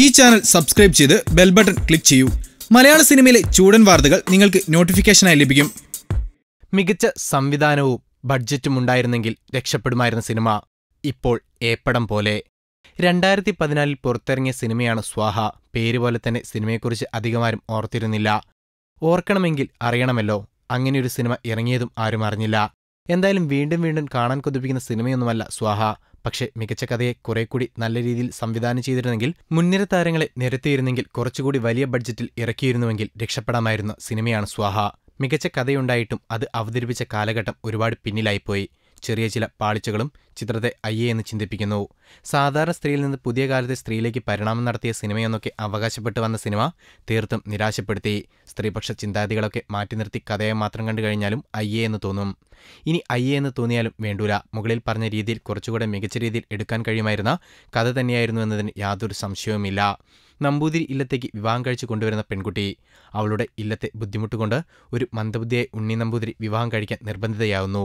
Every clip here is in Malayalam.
ഈ ചാനൽ സബ്സ്ക്രൈബ് ചെയ്ത് ബെൽ ബട്ടൺ ക്ലിക്ക് ചെയ്യൂ മലയാള സിനിമയിലെ ചൂടൻ വാർത്തകൾ നിങ്ങൾക്ക് നോട്ടിഫിക്കേഷനായി ലഭിക്കും മികച്ച സംവിധാനവും ബഡ്ജറ്റും ഉണ്ടായിരുന്നെങ്കിൽ രക്ഷപ്പെടുമായിരുന്ന സിനിമ ഇപ്പോൾ ഏപ്പടം പോലെ രണ്ടായിരത്തി പതിനാലിൽ പുറത്തിറങ്ങിയ സിനിമയാണ് സ്വാഹ പേര് പോലെ തന്നെ സിനിമയെക്കുറിച്ച് അധികമാരും ഓർത്തിരുന്നില്ല ഓർക്കണമെങ്കിൽ അറിയണമല്ലോ അങ്ങനെയൊരു സിനിമ ഇറങ്ങിയതും ആരും അറിഞ്ഞില്ല എന്തായാലും വീണ്ടും വീണ്ടും കാണാൻ കൊതിപ്പിക്കുന്ന സിനിമയൊന്നുമല്ല സ്വാഹ പക്ഷേ മികച്ച കഥയെ കൂടി നല്ല രീതിയിൽ സംവിധാനം ചെയ്തിരുന്നെങ്കിൽ മുൻനിര താരങ്ങളെ നിരത്തിയിരുന്നെങ്കിൽ കുറച്ചുകൂടി വലിയ ബഡ്ജറ്റിൽ ഇറക്കിയിരുന്നുവെങ്കിൽ രക്ഷപ്പെടാമായിരുന്ന സിനിമയാണ് സ്വാഹ മികച്ച കഥയുണ്ടായിട്ടും അത് അവതരിപ്പിച്ച കാലഘട്ടം ഒരുപാട് പിന്നിലായിപ്പോയി ചെറിയ ചില പാളിച്ചകളും ചിത്രത്തെ അയ്യേ എന്ന് ചിന്തിപ്പിക്കുന്നു സാധാരണ സ്ത്രീയിൽ നിന്ന് പുതിയ കാലത്തെ സ്ത്രീയിലേക്ക് പരിണാമം നടത്തിയ സിനിമയെന്നൊക്കെ അവകാശപ്പെട്ട് വന്ന സിനിമ തീർത്തും നിരാശപ്പെടുത്തി സ്ത്രീപക്ഷ ചിന്താഗതികളൊക്കെ മാറ്റി നിർത്തി കഥയെ മാത്രം കണ്ടു കഴിഞ്ഞാലും അയ്യേ എന്ന് തോന്നും ഇനി അയ്യേ എന്ന് തോന്നിയാലും വേണ്ടൂല മുകളിൽ പറഞ്ഞ രീതിയിൽ കുറച്ചുകൂടെ മികച്ച രീതിയിൽ എടുക്കാൻ കഴിയുമായിരുന്ന കഥ തന്നെയായിരുന്നു എന്നതിന് യാതൊരു സംശയവുമില്ല നമ്പൂതിരി ഇല്ലത്തേക്ക് വിവാഹം കഴിച്ചു കൊണ്ടുവരുന്ന പെൺകുട്ടി അവളുടെ ഇല്ലത്തെ ബുദ്ധിമുട്ടുകൊണ്ട് ഒരു മന്ദബുദ്ധിയായ ഉണ്ണി നമ്പൂതിരി വിവാഹം കഴിക്കാൻ നിർബന്ധിതയാവുന്നു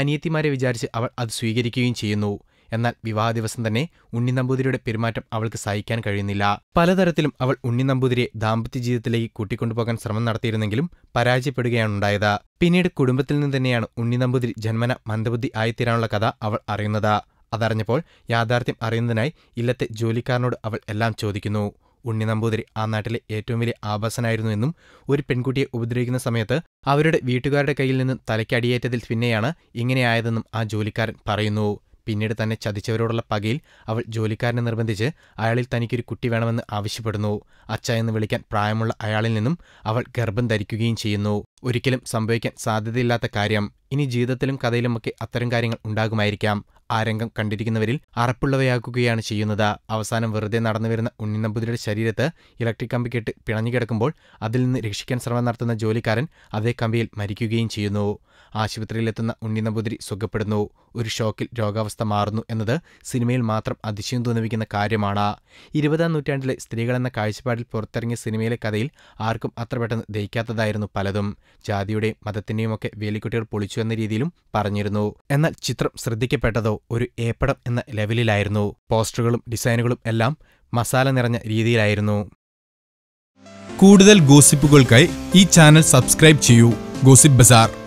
അനിയത്തിമാരെ വിചാരിച്ച് അവൾ അത് സ്വീകരിക്കുകയും ചെയ്യുന്നു എന്നാൽ വിവാഹ ദിവസം തന്നെ ഉണ്ണി നമ്പൂതിരിയുടെ പെരുമാറ്റം അവൾക്ക് സഹിക്കാൻ കഴിയുന്നില്ല പലതരത്തിലും അവൾ ഉണ്ണി നമ്പൂതിരിയെ ദാമ്പത്യ ജീവിതത്തിലേക്ക് കൂട്ടിക്കൊണ്ടുപോകാൻ ശ്രമം നടത്തിയിരുന്നെങ്കിലും പരാജയപ്പെടുകയാണ് ഉണ്ടായത് പിന്നീട് കുടുംബത്തിൽ നിന്ന് തന്നെയാണ് ഉണ്ണി നമ്പൂതിരി ജന്മന മന്ദബുദ്ധി ആയിത്തീരാനുള്ള കഥ അവൾ അറിയുന്നത് അതറിഞ്ഞപ്പോൾ യാഥാർത്ഥ്യം അറിയുന്നതിനായി ഇല്ലത്തെ ജോലിക്കാരനോട് അവൾ എല്ലാം ചോദിക്കുന്നു ഉണ്ണി നമ്പൂതിരി ആ നാട്ടിലെ ഏറ്റവും വലിയ ആഭാസനായിരുന്നു എന്നും ഒരു പെൺകുട്ടിയെ ഉപദ്രവിക്കുന്ന സമയത്ത് അവരുടെ വീട്ടുകാരുടെ കയ്യിൽ നിന്ന് തലയ്ക്കടിയേറ്റതിൽ പിന്നെയാണ് ഇങ്ങനെയായതെന്നും ആ ജോലിക്കാരൻ പറയുന്നു പിന്നീട് തന്നെ ചതിച്ചവരോടുള്ള പകയിൽ അവൾ ജോലിക്കാരനെ നിർബന്ധിച്ച് അയാളിൽ തനിക്കൊരു കുട്ടി വേണമെന്ന് ആവശ്യപ്പെടുന്നു അച്ഛ എന്ന് വിളിക്കാൻ പ്രായമുള്ള അയാളിൽ നിന്നും അവൾ ഗർഭം ധരിക്കുകയും ചെയ്യുന്നു ഒരിക്കലും സംഭവിക്കാൻ സാധ്യതയില്ലാത്ത കാര്യം ഇനി ജീവിതത്തിലും കഥയിലുമൊക്കെ അത്തരം കാര്യങ്ങൾ ഉണ്ടാകുമായിരിക്കാം ആ രംഗം കണ്ടിരിക്കുന്നവരിൽ അറപ്പുള്ളവയാക്കുകയാണ് ചെയ്യുന്നത് അവസാനം വെറുതെ നടന്നു വരുന്ന ഉണ്ണിനമ്പൂതിരിയുടെ ശരീരത്ത് ഇലക്ട്രിക് കമ്പി കെട്ട് പിണഞ്ഞുകിടക്കുമ്പോൾ കിടക്കുമ്പോൾ അതിൽ നിന്ന് രക്ഷിക്കാൻ ശ്രമം നടത്തുന്ന ജോലിക്കാരൻ അതേ കമ്പിയിൽ മരിക്കുകയും ചെയ്യുന്നു ആശുപത്രിയിലെത്തുന്ന ഉണ്ണിനമ്പുതിരി സുഖപ്പെടുന്നു ഒരു ഷോക്കിൽ രോഗാവസ്ഥ മാറുന്നു എന്നത് സിനിമയിൽ മാത്രം അതിശയം തോന്നിപ്പിക്കുന്ന കാര്യമാണ് ഇരുപതാം നൂറ്റാണ്ടിലെ സ്ത്രീകളെന്ന കാഴ്ചപ്പാടിൽ പുറത്തിറങ്ങിയ സിനിമയിലെ കഥയിൽ ആർക്കും അത്ര പെട്ടെന്ന് ദഹിക്കാത്തതായിരുന്നു പലതും ജാതിയുടെയും ഒക്കെ വേലിക്കുട്ടികൾ പൊളിച്ചു എന്ന രീതിയിലും പറഞ്ഞിരുന്നു എന്നാൽ ചിത്രം ശ്രദ്ധിക്കപ്പെട്ടതോ ഒരു ഏപ്പടം എന്ന ലെവലിലായിരുന്നു പോസ്റ്ററുകളും ഡിസൈനുകളും എല്ലാം മസാല നിറഞ്ഞ രീതിയിലായിരുന്നു കൂടുതൽ ഗോസിപ്പുകൾക്കായി ഈ ചാനൽ സബ്സ്ക്രൈബ് ചെയ്യൂ ഗോസിപ്പ് ബസാർ